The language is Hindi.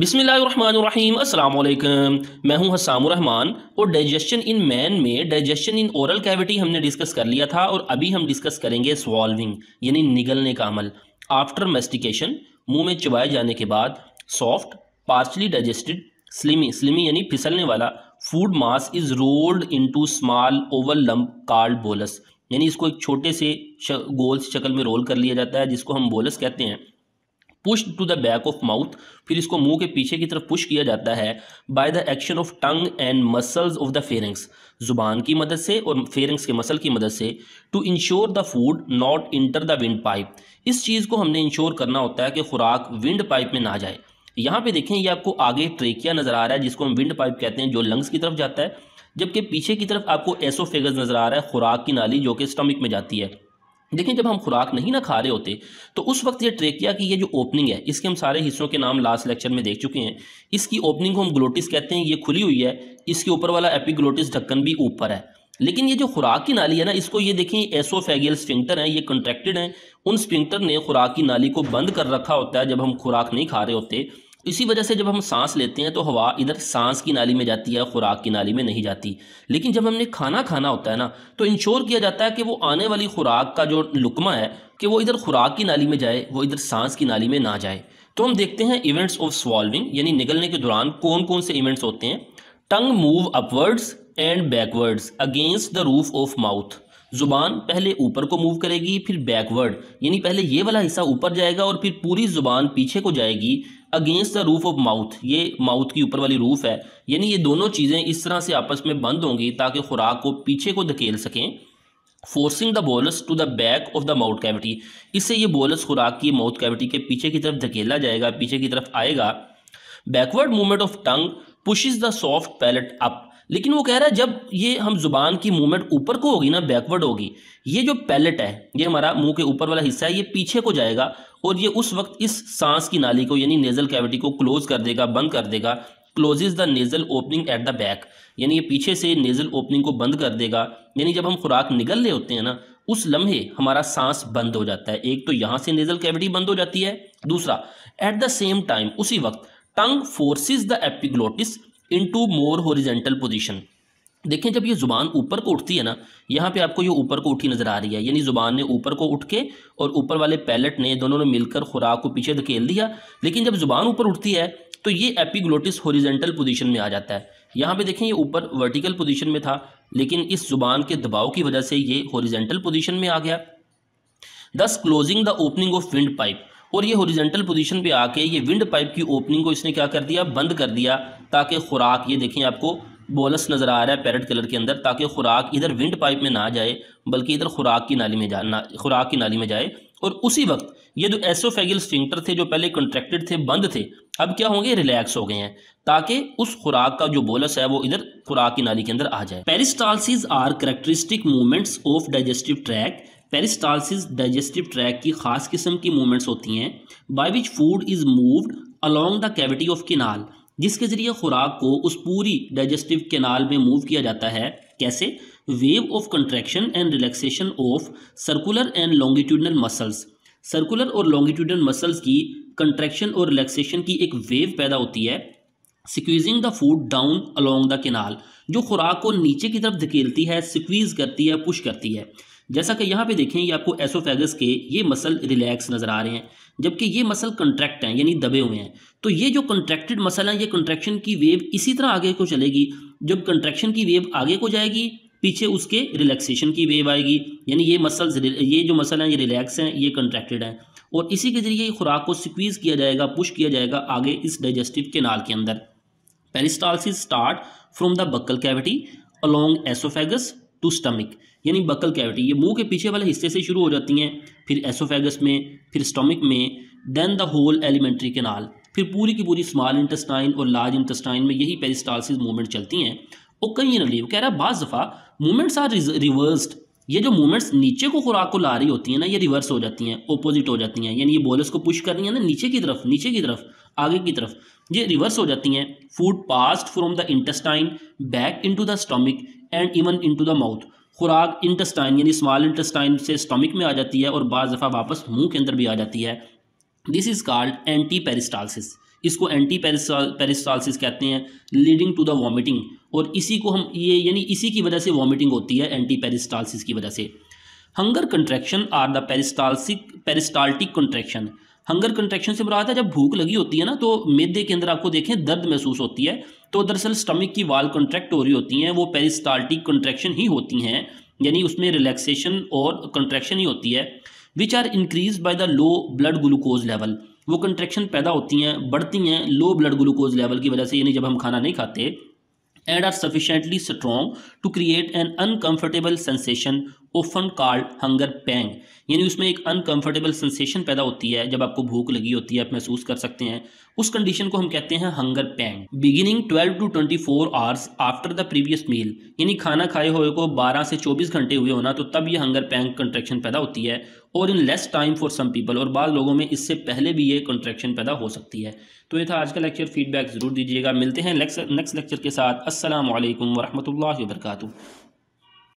बिसमीम अस्सलाम वालेकुम मैं हूं हसाम रहमान और डाइजेशन इन मैन में डाइजेशन इन ओरल कैविटी हमने डिस्कस कर लिया था और अभी हम डिस्कस करेंगे स्वॉल्विंग यानी निगलने का अमल आफ्टर मेस्टिकेशन मुंह में चबाए जाने के बाद soft partially digested slimy slimy यानी फिसलने वाला food mass is rolled to small oval lump called bolus यानी इसको एक छोटे से गोल शक्ल में रोल कर लिया जाता है जिसको हम बोलस कहते हैं push to the back of mouth फिर इसको मुंह के पीछे की तरफ पुश किया जाता है by the action of tongue and muscles of the pharynx जुबान की मदद से और फेरेंग्स के मसल की मदद से to ensure the food not enter the windpipe इस चीज़ को हमने इंश्योर करना होता है कि खुराक विंड पाइप में ना जाए यहाँ पे देखें ये आपको आगे ट्रेकिया नज़र आ रहा है जिसको हम विंड पाइप कहते हैं जो लंग्स की तरफ जाता है जबकि पीछे की तरफ आपको एसोफेगस नज़र आ रहा है खुराक की नाली जो कि स्टमक में जाती है देखिए जब हम खुराक नहीं ना खा रहे होते तो उस वक्त ये ट्रेकिया की ये जो ओपनिंग है इसके हम सारे हिस्सों के नाम लास्ट लेक्चर में देख चुके हैं इसकी ओपनिंग को हम ग्लोटिस कहते हैं ये खुली हुई है इसके ऊपर वाला एपिग्लोटिस ढक्कन भी ऊपर है लेकिन ये जो खुराक की नाली है ना इसको ये देखें एसोफेगियल स्पिंक्टर हैं ये कंट्रैक्टेड हैं उन स्पिंक्टर ने खुराक की नाली को बंद कर रखा होता है जब हम खुराक नहीं खा रहे होते इसी वजह से जब हम सांस लेते हैं तो हवा इधर सांस की नाली में जाती है खुराक की नाली में नहीं जाती लेकिन जब हमने खाना खाना होता है ना तो इंश्योर किया जाता है कि वो आने वाली खुराक का जो लुकमा है कि वो इधर खुराक की नाली में जाए वो इधर सांस की नाली में ना जाए तो हम देखते हैं इवेंट्स ऑफ सॉल्विंग यानी निकलने के दौरान कौन कौन से इवेंट्स होते हैं tongue move upwards and backwards against the roof of mouth ज़ुबान पहले ऊपर को मूव करेगी फिर बैकवर्ड यानी पहले ये वाला हिस्सा ऊपर जाएगा और फिर पूरी ज़ुबान पीछे को जाएगी against the roof of mouth ये माउथ की ऊपर वाली रूफ है यानी ये दोनों चीज़ें इस तरह से आपस में बंद होंगी ताकि खुराक को पीछे को धकेल सकें forcing the bolus to the back of the mouth cavity इससे ये बोलस खुराक की माउथ कैविटी के पीछे की तरफ धकेला जाएगा पीछे की तरफ आएगा backward movement of tongue pushes the soft palate up लेकिन वो कह रहा है जब ये हम जुबान की मूवमेंट ऊपर को होगी ना बैकवर्ड होगी ये जो पैलेट है ये हमारा मुंह के ऊपर वाला हिस्सा है ये पीछे को जाएगा और ये उस वक्त इस सांस की नाली को यानी नेजल कैविटी को क्लोज कर देगा बंद कर देगा closes the nasal opening at the back यानी ये पीछे से नेजल ओपनिंग को बंद कर देगा यानी जब हम खुराक निकल रहे होते हैं ना उस लम्हे हमारा सांस बंद हो जाता है एक तो यहाँ से नेजल कैविटी बंद हो जाती है दूसरा एट द सेम टाइम उसी वक्त tongue forces the epiglottis into more horizontal position देखें जब ये ज़ुबान ऊपर को उठती है ना यहाँ पे आपको ये ऊपर को उठी नज़र आ रही है यानी ज़ुबान ने ऊपर को उठ के और ऊपर वाले पैलेट ने दोनों ने मिलकर खुराक को पीछे धकेल दिया लेकिन जब ज़ुबान ऊपर उठती है तो ये एपिग्लोटिस हॉरिजेंटल पोजीशन में आ जाता है यहाँ पे देखें ये ऊपर वर्टिकल पोजीशन में था लेकिन इस ज़ुबान के दबाव की वजह से ये हॉरिजेंटल पोजीशन में आ गया दस closing the opening of windpipe और ये हॉरिजेंटल पोजीशन पे आके ये विंड पाइप की ओपनिंग को इसने क्या कर दिया बंद कर दिया ताकि खुराक ये देखें आपको बोलस नज़र आ रहा है पैरट कलर के अंदर ताकि खुराक इधर विंड पाइप में ना जाए बल्कि इधर खुराक की नाली में जा ना खुराक की नाली में जाए और उसी वक्त ये जो एसोफेगल स्टिंक्टर थे जो पहले कंट्रेक्टेड थे बंद थे अब क्या होंगे रिलैक्स हो गए हैं ताकि उस खुराक का जो बोलस है वो इधर खुराक की नाली के अंदर आ जाए peristalsis are characteristic movements of digestive tract peristalsis digestive tract की खास किस्म की मूवमेंट्स होती हैं by which food is moved along the cavity of canal जिसके ज़रिए खुराक को उस पूरी डाइजेस्टिव केनाल में मूव किया जाता है कैसे wave of contraction and relaxation of circular and longitudinal muscles circular और लॉन्गिट्यूडनल मसल्स की कंट्रैक्शन और रिलैक्सेशन की एक वेव पैदा होती है squeezing the food down along the canal जो खुराक को नीचे की तरफ धकेलती है सिक्वीज करती है पुश करती है जैसा कि यहाँ पे देखें ये आपको एसोफेगस के ये मसल रिलैक्स नज़र आ रहे हैं जबकि ये मसल कंट्रैक्ट हैं यानी दबे हुए हैं तो ये जो कंट्रैक्टेड मसल हैं ये कंट्रैक्शन की वेव इसी तरह आगे को चलेगी जब कंट्रैक्शन की वेव आगे को जाएगी पीछे उसके रिलैक्सेशन की वेव आएगी यानी ये मसल्स ये जो मसल हैं ये रिलैक्स हैं ये कंट्रैक्टेड हैं और इसी के ज़रिए खुराक को सिक्वीज़ किया जाएगा पुश किया जाएगा आगे इस डाइजेस्टिव केनाल के अंदर peristalsis start from the buccal cavity along oesophagus to stomach यानी बकल कैविटी ये मुंह के पीछे वाले हिस्से से शुरू हो जाती हैं फिर एसोफेगस में फिर स्टमिक में then the whole alimentary canal फिर पूरी की पूरी स्मॉल इंटेस्टाइन और लार्ज इंटेस्टाइन में यही पेरिस्टालसिस मूवमेंट चलती हैं और कहीं नली वो कह रहा है बाज़ दफ़ा मूवमेंट्स आर रिवर्स्ड ये जो मूवमेंट्स नीचे को खुराक को ला रही होती हैं ना ये रिवर्स हो जाती हैं ओपोजिट हो जाती हैं यानी ये बॉलर्स को पुश कर रही है ना नीचे की तरफ नीचे की तरफ आगे की तरफ ये रिवर्स हो जाती हैं food passed from the intestine back into the stomach and even into the mouth खुराक इंटेस्टाइन यानी स्मॉल इंटेस्टाइन से स्टोमिक में आ जाती है और बाज़ दफ़ा वापस मुंह के अंदर भी आ जाती है this is called anti peristalsis इसको एंटी पेरिस्टालसिस कहते हैं लीडिंग टू द वॉमिटिंग और इसी को हम ये यानी इसी की वजह से वॉमिटिंग होती है एंटी पेरिस्टालसिस की वजह से hunger contraction are the peristaltic peristaltic contraction hunger contraction से बुरा है जब भूख लगी होती है ना तो मेदे के अंदर आपको देखें दर्द महसूस होती है तो दरअसल स्टमक की वाल कंट्रैक्ट हो रही होती हैं वो पेरिस्टाल्टिक कंट्रैक्शन ही होती हैं यानी उसमें रिलैक्सेशन और कंट्रैक्शन ही होती है which are increase by the low blood glucose level वो कंट्रैक्शन पैदा होती हैं बढ़ती हैं लो ब्लड ग्लूकोज लेवल की वजह से यानी जब हम खाना नहीं खाते and are sufficiently strong to create an uncomfortable sensation often called hunger pang यानी उसमें एक अनकंफर्टेबल सेंसेशन पैदा होती है जब आपको भूख लगी होती है आप महसूस कर सकते हैं उस कंडीशन को हम कहते हैं hunger pang beginning 12 to 24 hours after the previous meal यानी खाना खाए हुए को 12 से 24 घंटे हुए होना तो तब ये हंगर पैंग कंट्रेक्शन पैदा होती है और in less time for some people और बाद लोगों में इससे पहले भी ये कंट्रैक्शन पैदा हो सकती है तो ये था आज का लेक्चर फीडबैक ज़रूर दीजिएगा मिलते हैं नेक्स्ट लेक्चर के साथ असल वरहमल वर्का